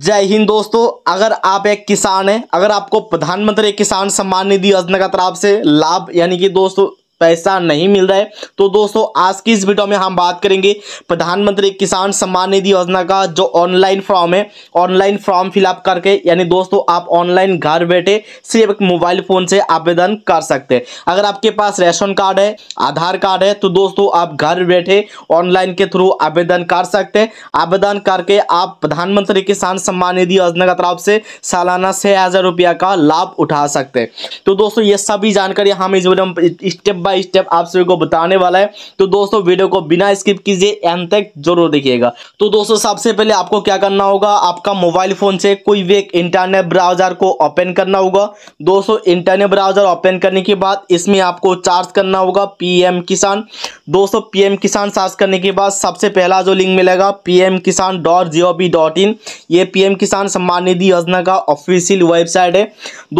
जय हिंद दोस्तों अगर आप एक किसान हैं अगर आपको प्रधानमंत्री किसान सम्मान निधि योजना का तरफ से लाभ यानी कि दोस्तों पैसा नहीं मिल रहा है तो दोस्तों आज की इस वीडियो में हम बात करेंगे प्रधानमंत्री किसान सम्मान निधि योजना का जो ऑनलाइन फॉर्म है ऑनलाइन फॉर्म फिलअप करके यानी दोस्तों आप ऑनलाइन घर बैठे सिर्फ मोबाइल फ़ोन से आवेदन कर सकते हैं अगर आपके पास रेशन कार्ड है आधार कार्ड है तो दोस्तों आप घर बैठे ऑनलाइन के थ्रू आवेदन कर सकते हैं आवेदन करके आप प्रधानमंत्री किसान सम्मान निधि योजना की तरफ से सालाना छह हज़ार रुपया का लाभ उठा सकते हैं तो दोस्तों ये सभी जानकारी हम इस वीडियो में स्टेप बाय बाय स्टेप आप सभी को बताने वाला है तो दोस्तों वीडियो को बिना स्किप कीजिए एंड तक जरूर देखिएगा तो दोस्तों सबसे पहले आपको क्या करना होगा आपका मोबाइल फोन से कोई भी एक इंटरनेट ब्राउजर को ओपन करना होगा दोस्तों इंटरनेट ब्राउजर ओपन करने के बाद इसमें आपको चार्ज करना होगा पीएम किसान दोस्तों पीएम किसान चार्ज करने के बाद सबसे पहला जो लिंक मिलेगा PM Kisan dot G O V dot in ये पीएम किसान सम्मान निधि योजना का ऑफिशियल वेबसाइट है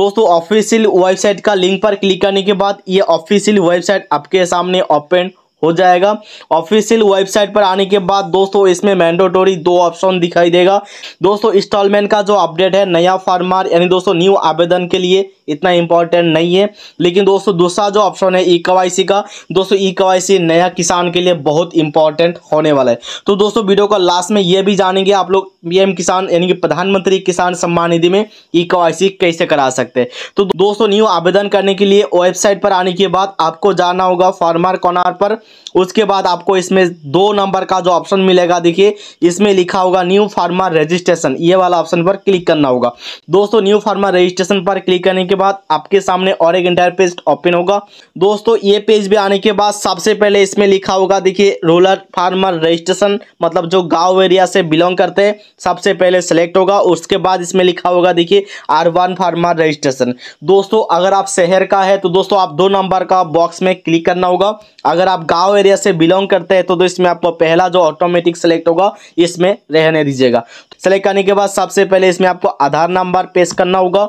दोस्तों ऑफिशियल वेबसाइट का लिंक पर क्लिक करने के बाद ये ऑफिशियल वेब वेबसाइट आपके सामने ओपन हो जाएगा ऑफिशियल वेबसाइट पर आने के बाद दोस्तों इसमें मैंडोटोरी दो ऑप्शन दिखाई देगा दोस्तों इंस्टॉलमेंट का जो अपडेट है नया फार्मार यानी दोस्तों न्यू आवेदन के लिए इतना इंपॉर्टेंट नहीं है लेकिन दोस्तों दूसरा जो ऑप्शन है ई कवाईसी का दोस्तों ई कवाईसी नया किसान के लिए बहुत इंपॉर्टेंट होने वाला है तो दोस्तों वीडियो का लास्ट में ये भी जानेंगे आप लोग पीएम किसान यानी कि प्रधानमंत्री किसान सम्मान निधि में ई कवाईसी कैसे करा सकते हैं तो दोस्तों न्यू आवेदन करने के लिए वेबसाइट पर आने के बाद आपको जाना होगा फार्मर कॉर्नर पर उसके बाद आपको इसमें दो नंबर का जो ऑप्शन मिलेगा देखिए इसमें लिखा होगा न्यू फार्मर रजिस्ट्रेशन ये वाला ऑप्शन पर क्लिक करना होगा दोस्तों न्यू फार्मर रजिस्ट्रेशन पर क्लिक करने के बाद आपके सामने और एक पेज ओपन होगा दोस्तों ये पेज भी आने के बाद सबसे पहले इसमें लिखा होगा देखिए रूरल फार्मर रजिस्ट्रेशन मतलब जो गांव एरिया से बिलोंग करते हैं सबसे पहले सेलेक्ट होगा उसके बाद इसमें लिखा होगा देखिए आरवान फार्मर रजिस्ट्रेशन दोस्तों अगर आप शहर का है तो दोस्तों आप दो नंबर का बॉक्स में क्लिक करना होगा अगर आप गाँव एरिया से बिलोंग करते हैं तो इसमें आपको पहला जो ऑटोमेटिक सेलेक्ट होगा इसमें रहने दीजिएगा सेलेक्ट करने के बाद सबसे पहले इसमें आपको आधार नंबर पेश करना होगा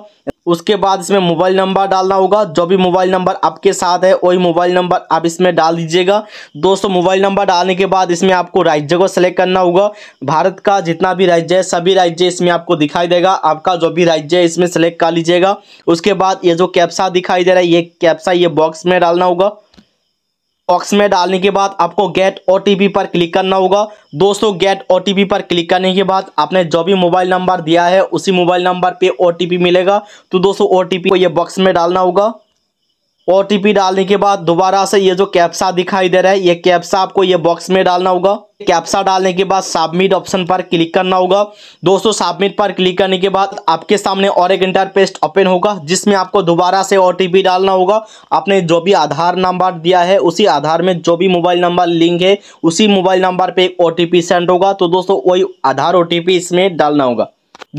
उसके बाद इसमें मोबाइल नंबर डालना होगा जो भी मोबाइल नंबर आपके साथ है वही मोबाइल नंबर आप इसमें डाल दीजिएगा दोस्तों मोबाइल नंबर डालने के बाद इसमें आपको राज्य को सेलेक्ट करना होगा भारत का जितना भी राज्य है सभी राज्य इसमें आपको दिखाई देगा आपका जो भी राज्य है इसमें सेलेक्ट कर लीजिएगा उसके बाद ये जो कैप्सा दिखाई दे रहा है ये कैप्सा ये बॉक्स में डालना होगा बॉक्स में डालने के बाद आपको गेट ओ पर क्लिक करना होगा दोस्तों गेट ओ पर क्लिक करने के बाद आपने जो भी मोबाइल नंबर दिया है उसी मोबाइल नंबर पे ओ मिलेगा तो दोस्तों ओ को ये बॉक्स में डालना होगा ओ डालने के बाद दोबारा से ये जो कैप्सा दिखाई दे रहा है ये कैप्सा आपको ये बॉक्स में डालना होगा कैप्सा डालने के बाद सबमिट ऑप्शन पर क्लिक करना होगा दोस्तों सबमिट पर क्लिक करने के बाद आपके सामने और एक इंटरपेस्ट ओपन होगा जिसमें आपको दोबारा से ओ डालना होगा आपने जो भी आधार नंबर दिया है उसी आधार में जो भी मोबाइल नंबर लिंक है उसी मोबाइल नंबर पर एक ओ सेंड होगा तो दोस्तों वही आधार ओ इसमें डालना होगा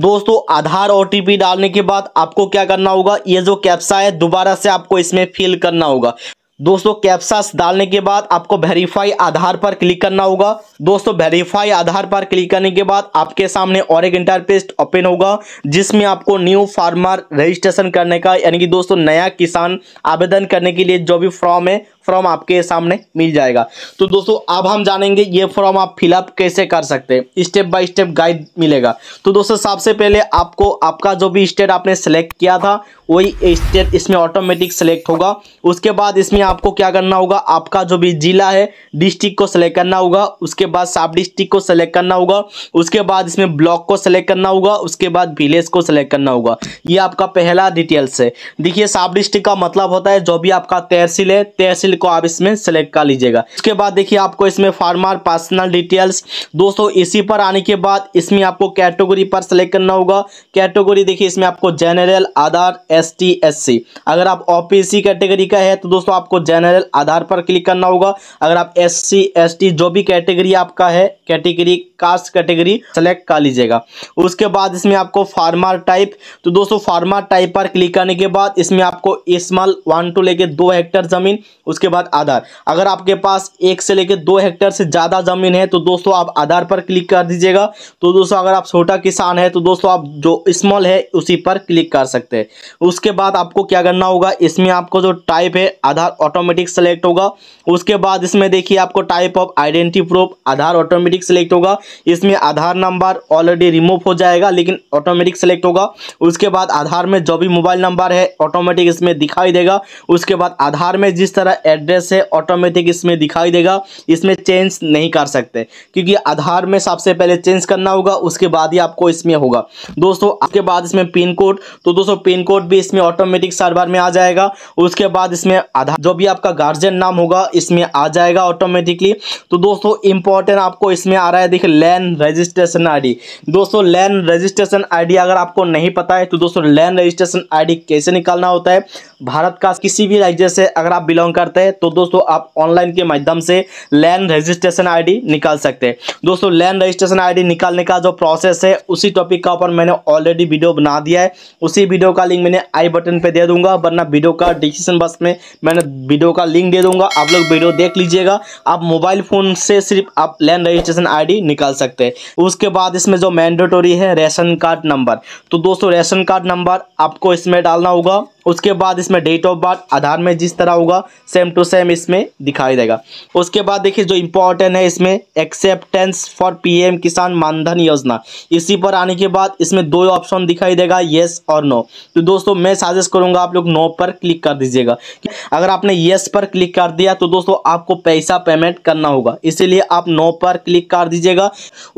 दोस्तों आधार ओ डालने के बाद आपको क्या करना होगा ये जो कैप्सा है दोबारा से आपको इसमें फिल करना होगा दोस्तों कैप्सास डालने के बाद आपको वेरीफाई आधार पर क्लिक करना होगा दोस्तों वेरीफाई आधार पर क्लिक करने के बाद आपके सामने और एक इंटरपेस्ट ओपन होगा जिसमें आपको न्यू फार्मर रजिस्ट्रेशन करने का यानी कि दोस्तों नया किसान आवेदन करने के लिए जो भी फॉर्म है फॉर्म आपके सामने मिल जाएगा तो दोस्तों अब हम जानेंगे ये फॉर्म आप फिलअप कैसे कर सकते हैं स्टेप बाय स्टेप गाइड मिलेगा तो दोस्तों सबसे पहले आपको आपका जो भी स्टेट आपने सेलेक्ट किया था वही स्टेट इसमें ऑटोमेटिक सेलेक्ट होगा उसके बाद इसमें में आपको क्या करना होगा आपका जो भी जिला है डिस्ट्रिक्ट को सेलेक्ट करना होगा उसके बाद सब डिस्ट्रिक्ट को सेलेक्ट करना होगा उसके बाद इसमें ब्लॉक को सेलेक्ट करना होगा उसके बाद विलेज को सेलेक्ट करना होगा ये आपका पहला डिटेल्स है देखिए सब डिस्ट्रिक्ट का मतलब होता है जो भी आपका तहसील है तहसील को आप इसमें सेलेक्ट कर लीजिएगा उसके बाद देखिए आपको इसमें फार्मर पर्सनल डिटेल्स दोस्तों इसी पर आने के बाद इसमें आपको कैटेगोरी पर सेलेक्ट करना होगा कैटेगोरी देखिए इसमें आपको जनरल आधार एस टी अगर आप ओपीसी कैटेगरी का है तो दोस्तों आपको आपको जनरल आधार पर क्लिक करना होगा अगर आप एस सी एस टी जो भी कैटेगरी आपका है कैटेगरी कास्ट कैटेगरी सेलेक्ट कर लीजिएगा उसके बाद इसमें आपको फार्मर टाइप तो दोस्तों फार्मर टाइप पर क्लिक करने के बाद इसमें आपको स्मॉल वन टू लेके दो हेक्टर ज़मीन उसके बाद आधार अगर आपके पास एक से लेके दो हेक्टर से ज़्यादा ज़मीन है तो दोस्तों आप आधार पर क्लिक कर दीजिएगा तो दोस्तों अगर आप छोटा किसान है तो दोस्तों आप जो स्मॉल है उसी पर क्लिक कर सकते हैं उसके बाद आपको क्या करना होगा इसमें आपको जो टाइप है आधार ऑटोमेटिक सेलेक्ट होगा उसके बाद इसमें देखिए आपको type of identity proof Aadhaar automatic select होगा इसमें आधार नंबर ऑलरेडी रिमूव हो जाएगा लेकिन ऑटोमेटिक सेलेक्ट होगा उसके बाद आधार में जो भी मोबाइल नंबर है ऑटोमेटिक इसमें दिखाई देगा उसके बाद आधार में जिस तरह एड्रेस है ऑटोमेटिक इसमें दिखाई देगा इसमें चेंज नहीं कर सकते क्योंकि आधार में सबसे पहले चेंज करना होगा उसके बाद ही आपको इसमें होगा दोस्तों आपके बाद इसमें पिन कोड तो दोस्तों पिन कोड भी इसमें ऑटोमेटिक सर्वर में आ जाएगा उसके बाद इसमें आधार जो भी आपका गार्जियन नाम होगा इसमें आ जाएगा ऑटोमेटिकली तो दोस्तों इंपॉर्टेंट आपको इसमें आ रहा है देखिए लैन रजिस्ट्रेशन आईडी दोस्तों लैन रजिस्ट्रेशन आईडी अगर आपको नहीं पता है तो दोस्तों लैन रजिस्ट्रेशन आईडी कैसे निकालना होता है भारत का किसी भी राज्य से अगर आप बिलोंग करते हैं तो दोस्तों आप ऑनलाइन के माध्यम से लैन रजिस्ट्रेशन आई निकाल सकते हैं दोस्तों लैन रजिस्ट्रेशन आई निकालने का जो प्रोसेस है उसी टॉपिक का ऊपर मैंने ऑलरेडी वीडियो बना दिया है उसी वीडियो का लिंक मैंने आई बटन पर दे दूंगा वरना वीडियो का डिस्क्रिप्शन बॉक्स में मैंने वीडियो का लिंक दे दूंगा आप लोग वीडियो देख लीजिएगा आप मोबाइल फ़ोन से सिर्फ आप लैंड रजिस्ट्रेशन आईडी निकाल सकते हैं उसके बाद इसमें जो मैंडेटोरी है रेशन कार्ड नंबर तो दोस्तों रेशन कार्ड नंबर आपको इसमें डालना होगा उसके बाद इसमें डेट ऑफ बर्थ आधार में जिस तरह होगा सेम टू सेम इसमें दिखाई देगा उसके बाद देखिए जो इम्पोर्टेंट है इसमें एक्सेप्टेंस फॉर पीएम किसान मानधन योजना इसी पर आने के बाद इसमें दो ऑप्शन दिखाई देगा येस और नो तो दोस्तों मैं साजेस्ट करूंगा आप लोग नो पर क्लिक कर दीजिएगा अगर आपने आपने यस पर क्लिक कर दिया तो दोस्तों आपको पैसा पेमेंट करना होगा इसीलिए आप नो पर क्लिक कर दीजिएगा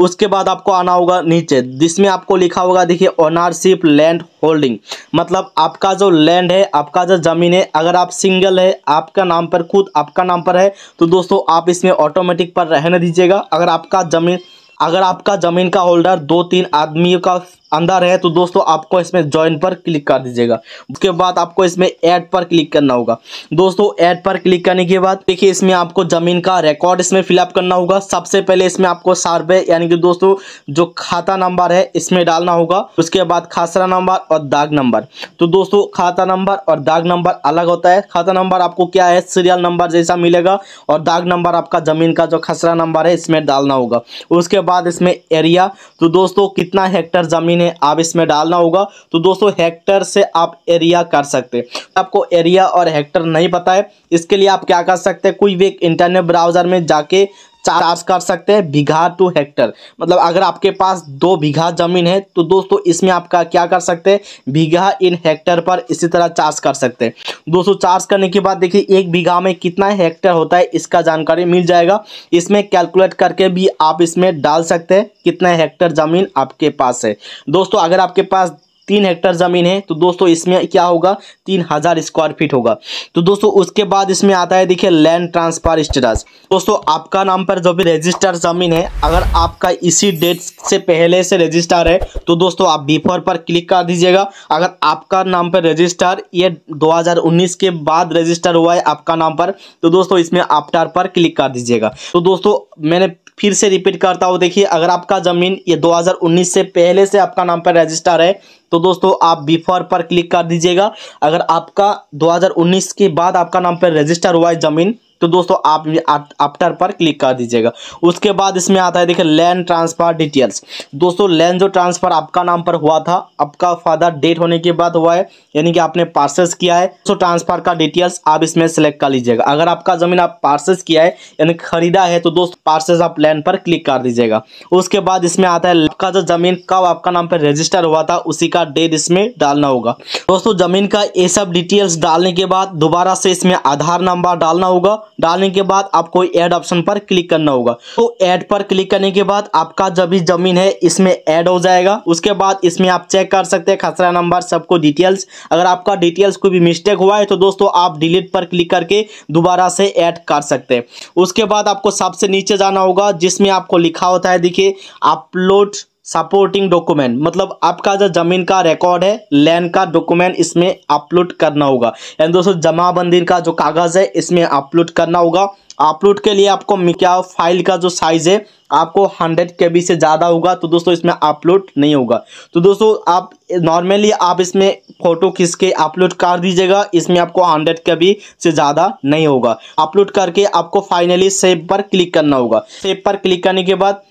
उसके बाद आपको आना होगा नीचे जिसमें आपको लिखा होगा देखिए ओनरशिप लैंड होल्डिंग मतलब आपका जो लैंड है आपका जो ज़मीन है अगर आप सिंगल है आपका नाम पर खुद आपका नाम पर है तो दोस्तों आप इसमें ऑटोमेटिक पर रहने दीजिएगा अगर आपका ज़मीन अगर आपका ज़मीन का होल्डर दो तीन आदमियों का अंदर है तो दोस्तों आपको इसमें ज्वाइन पर क्लिक कर दीजिएगा उसके बाद आपको इसमें ऐड पर क्लिक करना होगा दोस्तों ऐड पर क्लिक करने के बाद देखिए इसमें आपको ज़मीन का रिकॉर्ड इसमें फिलअप करना होगा सबसे पहले इसमें आपको सार्वे यानी कि दोस्तों जो खाता नंबर है इसमें डालना होगा उसके बाद खासरा नंबर और दाग नंबर तो दोस्तों खाता नंबर और दाग नंबर अलग होता है खाता नंबर आपको क्या है सीरियल नंबर जैसा मिलेगा और दाग नंबर आपका ज़मीन का जो खसरा नंबर है इसमें डालना होगा उसके बाद इसमें एरिया तो दोस्तों कितना हेक्टर ज़मीन महीने आप इसमें डालना होगा तो दोस्तों हेक्टर से आप एरिया कर सकते हैं आपको एरिया और हेक्टर नहीं पता है इसके लिए आप क्या कर सकते हैं कोई भी एक इंटरनेट ब्राउज़र में जाके चार्ज कर सकते हैं बीघा टू हेक्टर मतलब अगर आपके पास दो बीघा जमीन है तो दोस्तों इसमें आपका क्या कर सकते हैं बीघा इन हेक्टर पर इसी तरह चार्ज कर सकते हैं दोस्तों चार्ज करने के बाद देखिए एक बीघा में कितना हेक्टर होता है इसका जानकारी मिल जाएगा इसमें कैलकुलेट करके भी आप इसमें डाल सकते हैं कितना हेक्टर जमीन आपके पास है दोस्तों अगर आपके पास तीन हेक्टर ज़मीन है तो दोस्तों इसमें क्या होगा तीन हज़ार स्क्वायर फीट होगा तो दोस्तों उसके बाद इसमें आता है देखिए लैंड ट्रांसफर स्टेटस दोस्तों आपका नाम पर जो भी रजिस्टर ज़मीन है अगर आपका इसी डेट से पहले से रजिस्टर है तो दोस्तों आप बिफोर पर क्लिक कर दीजिएगा अगर आपका नाम पर रजिस्टर ये दो के बाद रजिस्टर हुआ है आपका नाम पर तो दोस्तों इसमें आपटार पर क्लिक कर दीजिएगा तो दोस्तों मैंने फिर से रिपीट करता हूँ देखिए अगर आपका ज़मीन ये 2019 से पहले से आपका नाम पर रजिस्टर है तो दोस्तों आप बिफोर पर क्लिक कर दीजिएगा अगर आपका 2019 के बाद आपका नाम पर रजिस्टर हुआ है ज़मीन तो दोस्तों आप आफ्टर पर क्लिक कर दीजिएगा उसके बाद इसमें आता है देखिए लैंड ट्रांसफर डिटेल्स दोस्तों लैंड जो ट्रांसफर आपका नाम पर हुआ था आपका फादर डेट होने के बाद हुआ है यानी कि आपने पार्सेस किया है तो ट्रांसफर का डिटेल्स आप इसमें सेलेक्ट कर लीजिएगा अगर आपका ज़मीन आप पार्सेस किया है यानी खरीदा है तो दोस्तों पार्सेस आप लैंड पर क्लिक कर दीजिएगा उसके बाद इसमें आता है आपका जो ज़मीन कब आपका नाम पर रजिस्टर हुआ था उसी का डेट इसमें डालना होगा दोस्तों ज़मीन का ये सब डिटेल्स डालने के बाद दोबारा से इसमें आधार नंबर डालना होगा डालने के बाद आपको एड ऑप्शन पर क्लिक करना होगा तो एड पर क्लिक करने के बाद आपका जब भी जमीन है इसमें एड हो जाएगा उसके बाद इसमें आप चेक कर सकते हैं खसरा नंबर सबको डिटेल्स अगर आपका डिटेल्स कोई भी मिस्टेक हुआ है तो दोस्तों आप डिलीट पर क्लिक करके दोबारा से ऐड कर सकते हैं उसके बाद आपको सबसे नीचे जाना होगा जिसमें आपको लिखा होता है देखिए अपलोड सपोर्टिंग डॉक्यूमेंट मतलब आपका जो जमीन का रिकॉर्ड है लैंड का डॉक्यूमेंट इसमें अपलोड करना होगा एंड दोस्तों जमाबंदी का जो कागज़ है इसमें अपलोड करना होगा अपलोड के लिए आपको क्या फाइल का जो साइज़ है आपको हंड्रेड के से ज़्यादा होगा तो दोस्तों इसमें अपलोड नहीं होगा तो दोस्तों आप नॉर्मली आप इसमें फ़ोटो खींच के अपलोड कर दीजिएगा इसमें आपको हंड्रेड के से ज़्यादा नहीं होगा अपलोड करके आपको फाइनली सेव पर क्लिक करना होगा सेव पर क्लिक करने के बाद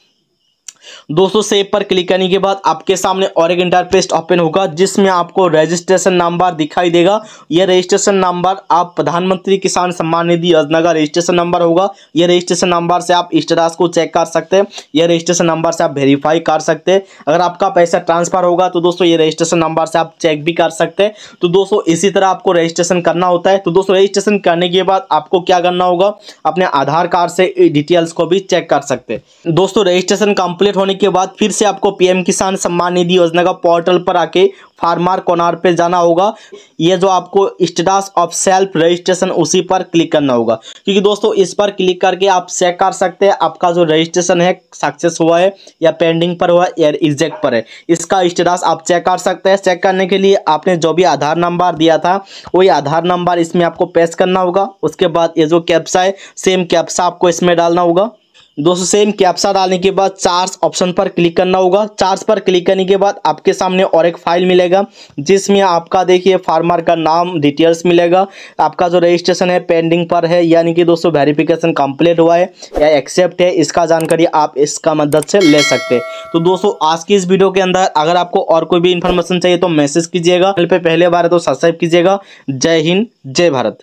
दोस्तों सेव पर क्लिक करने के बाद आपके सामने और एक इंटरफेस्ट ओपन होगा जिसमें आपको रजिस्ट्रेशन नंबर दिखाई देगा यह रजिस्ट्रेशन नंबर आप प्रधानमंत्री किसान सम्मान निधि योजना का रजिस्ट्रेशन नंबर होगा यह रजिस्ट्रेशन नंबर से आप स्टेटस को चेक कर सकते हैं यह रजिस्ट्रेशन नंबर से आप वेरीफाई कर सकते हैं अगर आपका पैसा ट्रांसफर होगा तो दोस्तों ये रजिस्ट्रेशन नंबर से आप चेक भी कर सकते हैं तो दोस्तों इसी तरह आपको रजिस्ट्रेशन करना होता है तो दोस्तों रजिस्ट्रेशन करने के बाद आपको क्या करना होगा अपने आधार कार्ड से डिटेल्स को भी चेक कर सकते हैं दोस्तों रजिस्ट्रेशन कंप्लीट अपडेट होने के बाद फिर से आपको पीएम किसान सम्मान निधि योजना का पोर्टल पर आके फार्मार कॉर्नर पे जाना होगा ये जो आपको स्टेटस ऑफ सेल्फ रजिस्ट्रेशन उसी पर क्लिक करना होगा क्योंकि दोस्तों इस पर क्लिक करके आप चेक कर सकते हैं आपका जो रजिस्ट्रेशन है सक्सेस हुआ है या पेंडिंग पर हुआ है या रिजेक्ट पर है इसका स्टेटस आप चेक कर सकते हैं चेक करने के लिए आपने जो भी आधार नंबर दिया था वही आधार नंबर इसमें आपको पेश करना होगा उसके बाद ये जो कैप्सा है सेम कैप्सा आपको इसमें डालना होगा दोस्तों सेम कैप्सा डालने के बाद चार्ज ऑप्शन पर क्लिक करना होगा चार्ज पर क्लिक करने के बाद आपके सामने और एक फाइल मिलेगा जिसमें आपका देखिए फार्मर का नाम डिटेल्स मिलेगा आपका जो रजिस्ट्रेशन है पेंडिंग पर है यानी कि दोस्तों वेरिफिकेशन कंप्लीट हुआ है या एक्सेप्ट है इसका जानकारी आप इसका मदद से ले सकते हैं तो दोस्तों आज की इस वीडियो के अंदर अगर आपको और कोई भी इन्फॉर्मेशन चाहिए तो मैसेज कीजिएगा पर पहले बार तो सब्सक्राइब कीजिएगा जय हिंद जय भारत